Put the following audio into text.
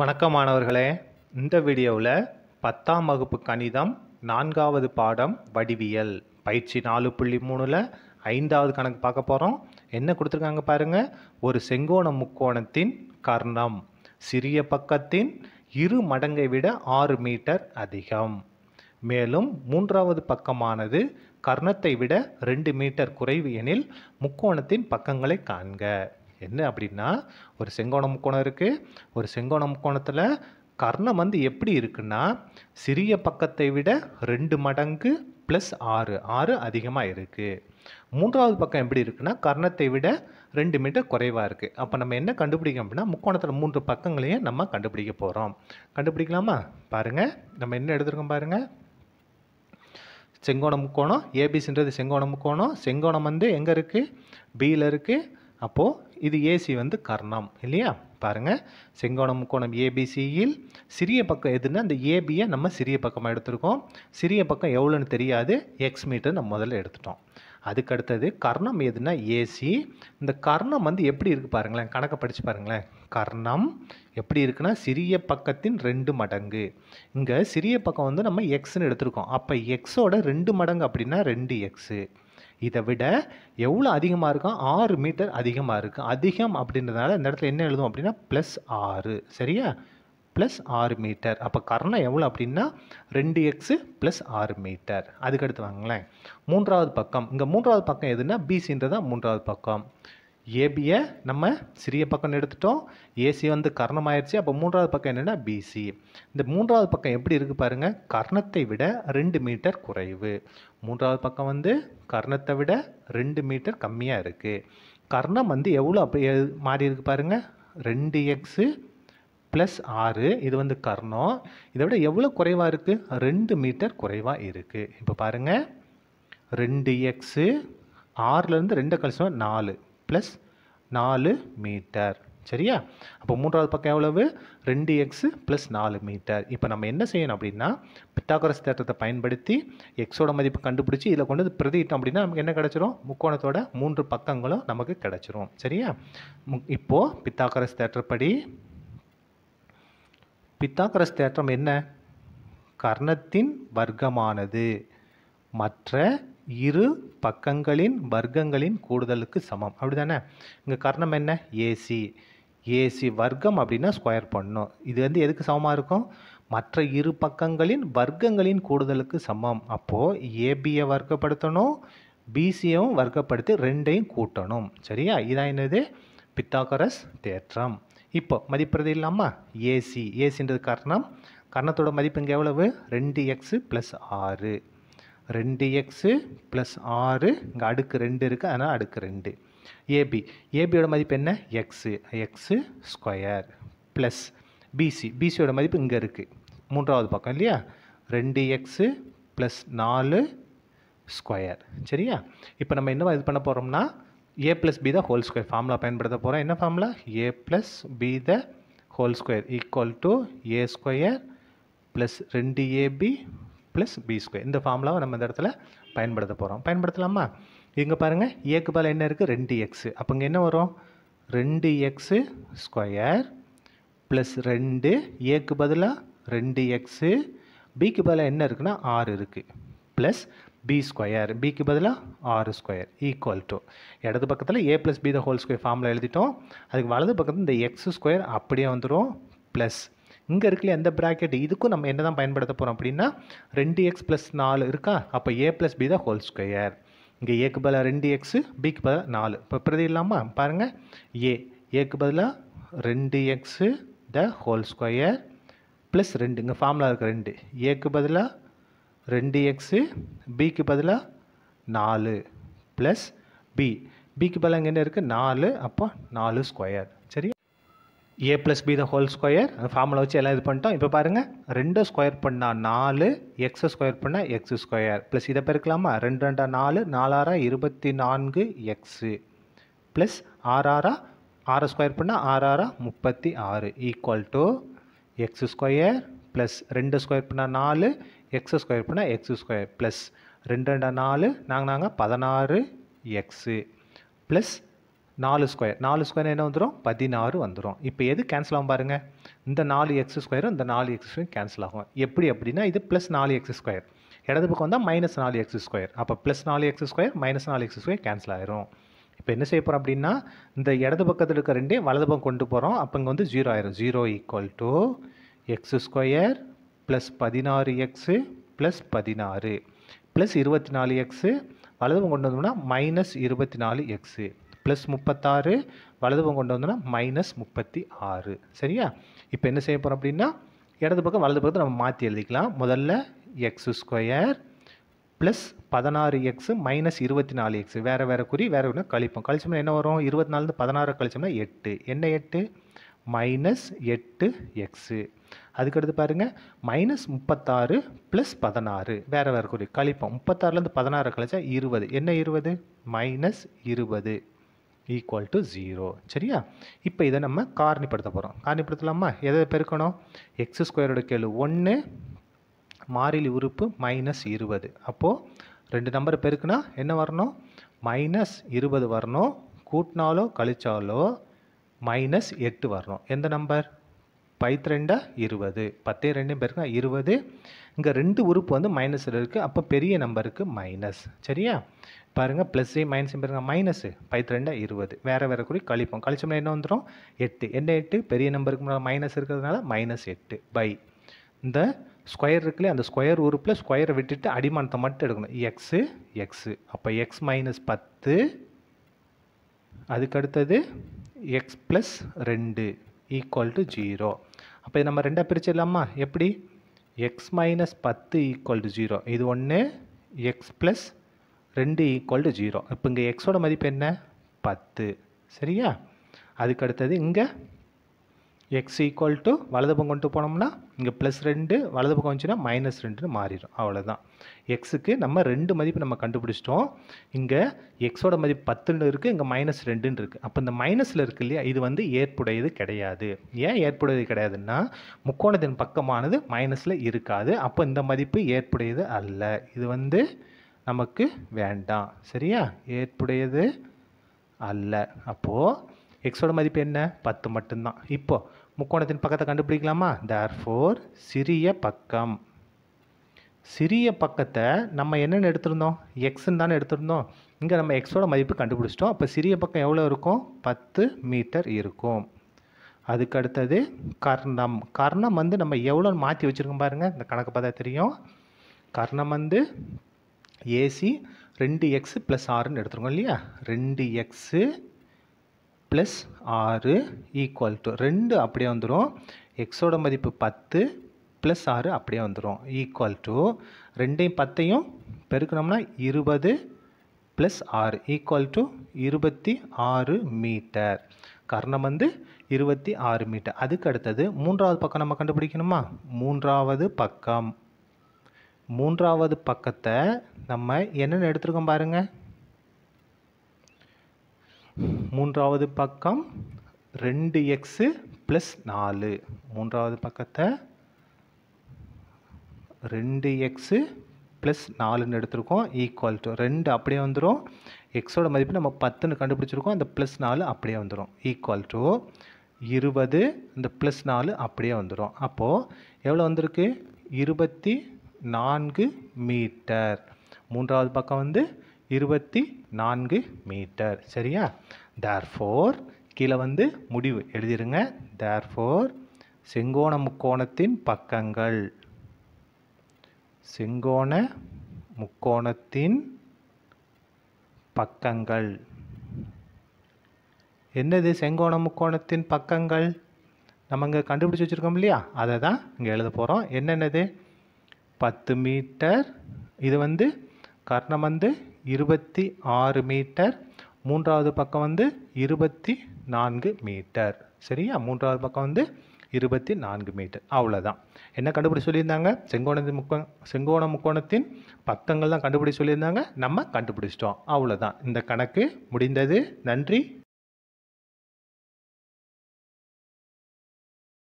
வணக்கம் மாணவர்களே இந்த வீடியோவில் பத்தாம் வகுப்பு கணிதம் நான்காவது பாடம் வடிவியல் பயிற்சி நாலு புள்ளி மூணில் ஐந்தாவது கணக்கு பார்க்க போகிறோம் என்ன கொடுத்துருக்காங்க பாருங்கள் ஒரு செங்கோண முக்கோணத்தின் கர்ணம் சிறிய பக்கத்தின் இரு மடங்கை விட ஆறு மீட்டர் அதிகம் மேலும் மூன்றாவது பக்கமானது கர்ணத்தை விட ரெண்டு மீட்டர் குறைவு எனில் முக்கோணத்தின் பக்கங்களை காண்க என்ன அப்படின்னா ஒரு செங்கோண முக்கோணம் இருக்குது ஒரு செங்கோண முக்கோணத்தில் கர்ணம் வந்து எப்படி இருக்குன்னா சிறிய பக்கத்தை விட ரெண்டு மடங்கு ப்ளஸ் ஆறு ஆறு அதிகமாக இருக்குது மூன்றாவது பக்கம் எப்படி இருக்குன்னா கர்ணத்தை விட ரெண்டு மீட்டர் குறைவாக இருக்குது அப்போ நம்ம என்ன கண்டுபிடிக்கணும் அப்படின்னா முக்கோணத்தில் மூன்று பக்கங்களையும் நம்ம கண்டுபிடிக்க போகிறோம் கண்டுபிடிக்கலாமா பாருங்கள் நம்ம என்ன எடுத்துருக்கோம் பாருங்கள் செங்கோணம் முக்கோணம் ஏபிசின்றது செங்கோணம் முக்கோணம் செங்கோணம் வந்து எங்கே இருக்குது பியில் இருக்குது அப்போது இது ஏசி வந்து கர்ணம் இல்லையா பாருங்கள் செங்கோணம் முக்கோணம் ஏபிசியில் சிறிய பக்கம் எதுன்னா அந்த ஏபியை நம்ம சிறிய பக்கமாக எடுத்திருக்கோம் சிறிய பக்கம் எவ்வளோன்னு தெரியாது எக்ஸ் மீட்டர் நம்ம முதல்ல எடுத்துட்டோம் அதுக்கு அடுத்தது கர்ணம் எதுனா ஏசி இந்த கர்ணம் வந்து எப்படி இருக்குது பாருங்களேன் கணக்கை படித்து பாருங்களேன் கர்ணம் எப்படி இருக்குன்னா சிறிய பக்கத்தின் ரெண்டு மடங்கு இங்கே சிறிய பக்கம் வந்து நம்ம எக்ஸ்ன்னு எடுத்திருக்கோம் அப்போ எக்ஸோட ரெண்டு மடங்கு அப்படின்னா ரெண்டு எக்ஸு இதை விட எவ்வளோ அதிகமாக இருக்கும் ஆறு மீட்டர் அதிகமாக இருக்கும் அதிகம் அப்படின்றதுனால இந்த இடத்துல என்ன எழுதும் அப்படின்னா ப்ளஸ் ஆறு சரியா ப்ளஸ் ஆறு மீட்டர் அப்போ கர்ணம் எவ்வளோ அப்படின்னா ரெண்டு எக்ஸு ப்ளஸ் ஆறு மீட்டர் அதுக்கடுத்து வாங்களேன் மூன்றாவது பக்கம் இங்கே மூன்றாவது பக்கம் எதுனா பிசின்றது தான் மூன்றாவது பக்கம் ஏபியை நம்ம சிறிய பக்கம் எடுத்துட்டோம் ஏசி வந்து கர்ணம் ஆயிடுச்சு அப்போ மூன்றாவது பக்கம் என்னென்னா பிசி இந்த மூன்றாவது பக்கம் எப்படி இருக்குது பாருங்கள் கர்ணத்தை விட ரெண்டு மீட்டர் குறைவு மூன்றாவது பக்கம் வந்து கர்ணத்தை விட ரெண்டு மீட்டர் கம்மியாக இருக்குது கர்ணம் வந்து எவ்வளோ அப்போ மாறி இருக்குது பாருங்கள் ரெண்டு எக்ஸு ப்ளஸ் ஆறு இது வந்து கர்ணம் இதை விட எவ்வளோ குறைவாக இருக்குது ரெண்டு மீட்டர் குறைவாக இருக்குது இப்போ பாருங்கள் ரெண்டு எக்ஸு ஆறுலேருந்து ரெண்டு கழிச்சோம் நாலு ப்ளஸ் நாலு மீட்டர் சரியா அப்போ மூன்றாவது பக்கம் எவ்வளவு ரெண்டு எக்ஸு ப்ளஸ் நாலு மீட்டர் இப்போ நம்ம என்ன செய்யணும் அப்படின்னா பித்தாகரஸ் தேற்றத்தை பயன்படுத்தி எக்ஸோட மதிப்பு கண்டுபிடிச்சி இதில் கொண்டு வந்து பிரதிட்டோம் அப்படின்னா நமக்கு என்ன கிடச்சிரும் முக்கோணத்தோட மூன்று பக்கங்களும் நமக்கு கிடச்சிரும் சரியா இப்போது பித்தாகரஸ் தேற்றப்படி பித்தாகரஸ் தேற்றம் என்ன கர்ணத்தின் வர்க்கமானது மற்ற இரு பக்கங்களின் வர்க்கங்களின் கூடுதலுக்கு சமம் அப்படி தானே இங்கே கர்ணம் என்ன ஏசி ஏசி வர்க்கம் அப்படின்னா ஸ்கொயர் பண்ணும் இது வந்து எதுக்கு சமமாக இருக்கும் மற்ற இரு பக்கங்களின் வர்க்கங்களின் கூடுதலுக்கு சமம் அப்போது ஏபியை வர்க்கப்படுத்தணும் பிசியவும் வர்க்கப்படுத்தி ரெண்டையும் கூட்டணும் சரியா இதான் என்னது பித்தாகரஸ் தேற்றம் இப்போ மதிப்புறது இல்லாமா ஏசி ஏசின்றது காரணம் கர்ணத்தோட மதிப்பு இங்கே எவ்வளவு ரெண்டு எக்ஸு ப்ளஸ் ஆறு ரெண்டு எக்ஸு ப்ளஸ் ஆறு இங்கே அடுக்கு ரெண்டு இருக்குது அதனால் அடுக்கு ரெண்டு ஏபி ஏபியோட மதிப்பு என்ன X X square plus BC பிசியோட மதிப்பு இங்கே இருக்குது மூன்றாவது பக்கம் இல்லையா ரெண்டு எக்ஸு ப்ளஸ் நாலு ஸ்கொயர் சரியா இப்போ நம்ம என்ன இது பண்ண போகிறோம்னா A plus B the whole square formula பயன்படுத்த போகிறோம் என்ன formula A plus B the whole square equal to A square plus ரெண்டு ஏபி ப்ளஸ் பி ஸ்கொயர் இந்த ஃபார்முலாவை நம்ம இந்த இடத்துல பயன்படுத்த போகிறோம் பயன்படுத்தலாமா இங்கே பாருங்கள் ஏக்கு பல என்ன இருக்குது ரெண்டு எக்ஸு அப்போ இங்கே என்ன வரும் ரெண்டு எக்ஸு ஸ்கொயர் ப்ளஸ் ரெண்டு ஏக்கு பதிலாக ரெண்டு எக்ஸு பிக்கு பதிலாக என்ன இருக்குன்னா ஆறு இருக்குது ப்ளஸ் பி ஸ்கொயர் பிக்கு பதிலாக ஆறு ஸ்கொயர் ஈக்குவல் டு இடது பக்கத்தில் A plus B the whole square ஃபார்மில் எழுதிட்டோம் அதுக்கு வலது பக்கத்தில் இந்த எக்ஸு ஸ்கொயர் அப்படியே வந்துடும் ப்ளஸ் இங்கே இருக்கல அந்த ப்ராக்கெட் இதுக்கும் நம்ம என்ன தான் பயன்படுத்த போகிறோம் அப்படின்னா ரெண்டு எக்ஸ் ப்ளஸ் நாலு இருக்கா அப்போ ஏ ப்ளஸ் பி தான் ஹோல் ஸ்கொயர் இங்கே ஏக்கு பதிலாக ரெண்டு எக்ஸு பிக்கு பதிலாக நாலு இப்போ பிரதி இல்லாமல் பாருங்கள் ஏ ஏக்கு பதிலாக ரெண்டு X the whole square plus ரெண்டு இங்கே ஃபார்முலா இருக்குது ரெண்டு ஏக்கு பதிலாக ரெண்டு எக்ஸு பிக்கு பதிலாக நாலு ப்ளஸ் பி பிக்கு பதிலாக இங்கே என்ன இருக்குது நாலு அப்போ நாலு square A plus B the whole square formula வச்சு எல்லாம் இது பண்ணிட்டோம் இப்போ பாருங்கள் ரெண்டு ஸ்கொயர் பண்ணால் நாலு எக்ஸு ஸ்கொயர் பண்ணால் எக்ஸ் ஸ்கொயர் ப்ளஸ் இதை பெருக்கலாமா ரெண்டு ரெண்டா நாலு நாலாயிரம் இருபத்தி நான்கு எக்ஸு ப்ளஸ் ஆறாரா ஆறு ஸ்கொயர் பண்ணால் ஆறாரா முப்பத்தி ஆறு equal to X square plus ரெண்டு ஸ்கொயர் பண்ணால் நாலு எக்ஸ் ஸ்கொயர் பண்ணால் எக்ஸ் ஸ்கொயர் ப்ளஸ் ரெண்டு ரெண்டா நாலு நாங்கள் நாங்கள் பதினாறு எக்ஸு ப்ளஸ் நாலு ஸ்கொயர் நாலு ஸ்கொயர் என்ன வந்துடும் பதினாறு வந்துடும் இப்போ எது கேன்சல் ஆகும் பாருங்கள் இந்த நாலு எக்ஸ் ஸ்கொயரும் இந்த நாலு எக்ஸ் ஸ்கொயரும் கேன்சல் ஆகும் எப்படி அப்படின்னா இது ப்ளஸ் நாலு எக்ஸ் ஸ்கொயர் இடது பக்கம் வந்தால் மைனஸ் நாலு எக்ஸ் ஸ்கொயர் அப்போ ப்ளஸ் நாலு எக்ஸ் ஸ்கொயர் மைனஸ் நாலு எக்ஸ் ஸ்கொயர் கேன்சல் ஆயிரும் இப்போ என்ன செய்ய போகிறோம் அப்படின்னா இந்த இடது பக்கத்தில் இருக்க ரெண்டே வலது பக்கம் கொண்டு போகிறோம் அப்போ இங்கே வந்து ஜீரோ ஆயிரும் zero equal to X square plus பதினாறு எக்ஸு ப்ளஸ் பதினாறு ப்ளஸ் இருபத்தி நாலு எக்ஸு வலது பக்கம் கொண்டு வந்தோம்னா மைனஸ் இருபத்தி நாலு எக்ஸு ப்ளஸ் முப்பத்தாறு வலது பக்கம் கொண்டு வந்தோம்னா மைனஸ் முப்பத்தி ஆறு சரியா இப்போ என்ன செய்ய போகிறோம் அப்படின்னா இடது பக்கம் வலது பக்கத்தை நம்ம மாற்றி எழுதிக்கலாம் முதல்ல எக்ஸ் ஸ்கொயர் ப்ளஸ் பதினாறு எக்ஸு மைனஸ் இருபத்தி நாலு எக்ஸு வேறு வேறு குறி வேறு ஒன்று கழிப்போம் கழிச்சோம்னா என்ன வரும் இருபத்தி நாலு பதினாறு கழிச்சோம்னா எட்டு என்ன எட்டு மைனஸ் எட்டு எக்ஸு அதுக்கடுத்து பாருங்கள் மைனஸ் முப்பத்தாறு ப்ளஸ் பதினாறு வேறு வேறு குறி கழிப்போம் முப்பத்தாறுலேருந்து பதினாறு கழிச்சா இருபது என்ன இருபது மைனஸ் இருபது ஈக்குவல் டு ஜீரோ சரியா இப்போ இதை நம்ம காரணிப்படுத்த போகிறோம் காரணிப்படுத்தலாமா எதை பெருக்கணும் எக்ஸ் ஸ்கொயரோட கேளு ஒன்று மாறிலி உறுப்பு மைனஸ் இருபது அப்போது ரெண்டு நம்பர் பெருக்குனா என்ன வரணும் மைனஸ் இருபது வரணும் கூட்டினாலோ கழித்தாலோ மைனஸ் எட்டு வரணும் எந்த நம்பர் பைத் ரெண்டா இருபது பத்தே ரெண்டு பேருக்கு இருபது இங்கே ரெண்டு உறுப்பு வந்து மைனஸில் இருக்குது அப்போ பெரிய நம்பருக்கு மைனஸ் சரியா பாருங்கள் ப்ளஸ் மைனஸ் பாருங்க மைனஸு பைத்து ரெண்டா இருபது வேறு வேறு குறி கழிப்போம் கழிச்சோம்னா என்ன வந்துடும் எட்டு என்ன எட்டு பெரிய நம்பருக்கு மைனஸ் இருக்கிறதுனால மைனஸ் எட்டு பை இந்த ஸ்கொயர் இருக்குல்ல அந்த ஸ்கொயர் உறுப்பில் ஸ்கொயரை விட்டுட்டு அடிமானத்தை மட்டும் எடுக்கணும் எக்ஸு எக்ஸு அப்போ எக்ஸ் மைனஸ் பத்து அதுக்கடுத்தது எக்ஸ் ப்ளஸ் ரெண்டு ஈக்குவல் டு ஜீரோ அப்போ இது நம்ம ரெண்டாக பிரிச்சிடலாமா எப்படி எக்ஸ் மைனஸ் பத்து ஈக்குவல் டு ஜீரோ இது ஒன்று எக்ஸ் ப்ளஸ் ரெண்டு ஈக்குவல் டு ஜீரோ இப்போ இங்கே எக்ஸோட மதிப்பு என்ன பத்து சரியா அதுக்கு அடுத்தது இங்கே எக்ஸ் ஈக்குவல் டு வலது பக்கம் கொண்டு போனோம்னா இங்கே ப்ளஸ் ரெண்டு வலது பக்கம் வந்துச்சுன்னா மைனஸ் ரெண்டுன்னு மாறிடும் அவ்வளோதான் எக்ஸுக்கு நம்ம ரெண்டு மதிப்பு நம்ம கண்டுபிடிச்சிட்டோம் இங்கே எக்ஸோட மதிப்பு பத்துன்னு இருக்குது இங்கே மைனஸ் ரெண்டுன்னு இருக்குது அப்போ இந்த மைனஸில் இருக்குது இல்லையா இது வந்து ஏற்புடையது கிடையாது ஏன் ஏற்புடையது கிடையாதுன்னா முக்கோணத்தின் பக்கமானது மைனஸில் இருக்காது அப்போ இந்த மதிப்பு ஏற்புடையது அல்ல இது வந்து நமக்கு வேண்டாம் சரியா ஏற்புடையது அல்ல அப்போது எக்ஸோட மதிப்பு என்ன பத்து மட்டும்தான் இப்போது முக்கோணத்தின் பக்கத்தை கண்டுபிடிக்கலாமா தேர் ஃபோர் சிறிய பக்கம் சிறிய பக்கத்தை நம்ம என்னென்னு எடுத்திருந்தோம் எக்ஸ்ன்னு தானே எடுத்திருந்தோம் இங்கே நம்ம எக்ஸோட மதிப்பு கண்டுபிடிச்சிட்டோம் அப்போ சிறிய பக்கம் எவ்வளோ இருக்கும் பத்து மீட்டர் இருக்கும் அதுக்கு அடுத்தது கர்ணம் கர்ணம் வந்து நம்ம எவ்வளோன்னு மாற்றி வச்சுருக்கோம் பாருங்கள் இந்த கணக்கு பார்த்தா தெரியும் கர்ணம் வந்து ஏசி ரெண்டு எக்ஸு ப்ளஸ் ஆறுன்னு எடுத்துருக்கோம் இல்லையா ரெண்டு எக்ஸு ப்ளஸ் ஆறு ஈக்குவல் டு ரெண்டு அப்படியே வந்துடும் எக்ஸோட மதிப்பு பத்து ப்ளஸ் ஆறு அப்படியே வந்துடும் ஈக்குவல் டு ரெண்டையும் பத்தையும் பெருக்கணும்னா இருபது ப்ளஸ் ஆறு ஈக்குவல் டு இருபத்தி ஆறு மீட்டர் கர்ணம் வந்து இருபத்தி ஆறு மீட்டர் அதுக்கு அடுத்தது மூன்றாவது பக்கம் நம்ம கண்டுபிடிக்கணுமா மூன்றாவது பக்கம் மூன்றாவது பக்கத்தை நம்ம என்னென்ன எடுத்துருக்கோம் பாருங்கள் மூன்றாவது பக்கம் ரெண்டு எக்ஸு ப்ளஸ் நாலு மூன்றாவது பக்கத்தை ரெண்டு எக்ஸு ப்ளஸ் நாலுன்னு எடுத்திருக்கோம் ஈக்குவல் டு ரெண்டு அப்படியே வந்துடும் எக்ஸோட மதிப்பு நம்ம பத்துன்னு கண்டுபிடிச்சிருக்கோம் அந்த ப்ளஸ் நாலு அப்படியே வந்துடும் ஈக்குவல் டு இருபது இந்த ப்ளஸ் நாலு அப்படியே வந்துடும் அப்போது எவ்வளோ வந்திருக்கு இருபத்தி நான்கு மீட்டர் மூன்றாவது பக்கம் வந்து இருபத்தி நான்கு மீட்டர் சரியா ஃபோர் கீழே வந்து முடிவு எழுதிருங்க ஃபோர் செங்கோண முக்கோணத்தின் பக்கங்கள் செங்கோண முக்கோணத்தின் பக்கங்கள் என்னது செங்கோண முக்கோணத்தின் பக்கங்கள் நம்ம இங்கே கண்டுபிடிச்சி வச்சுருக்கோம் இல்லையா அதை தான் இங்கே எழுத போகிறோம் என்னென்னது பத்து மீட்டர் இது வந்து கர்ணம் வந்து இருபத்தி ஆறு மீட்டர் மூன்றாவது பக்கம் வந்து இருபத்தி நான்கு மீட்டர் சரியா மூன்றாவது பக்கம் வந்து இருபத்தி நான்கு மீட்டர் அவ்வளோதான் என்ன கண்டுபிடி சொல்லியிருந்தாங்க செங்கோணத்தின் முக்க செங்கோண முக்கோணத்தின் பக்கங்கள்லாம் கண்டுபிடிச்சு சொல்லியிருந்தாங்க நம்ம கண்டுபிடிச்சிட்டோம் அவ்வளோதான் இந்த கணக்கு முடிந்தது நன்றி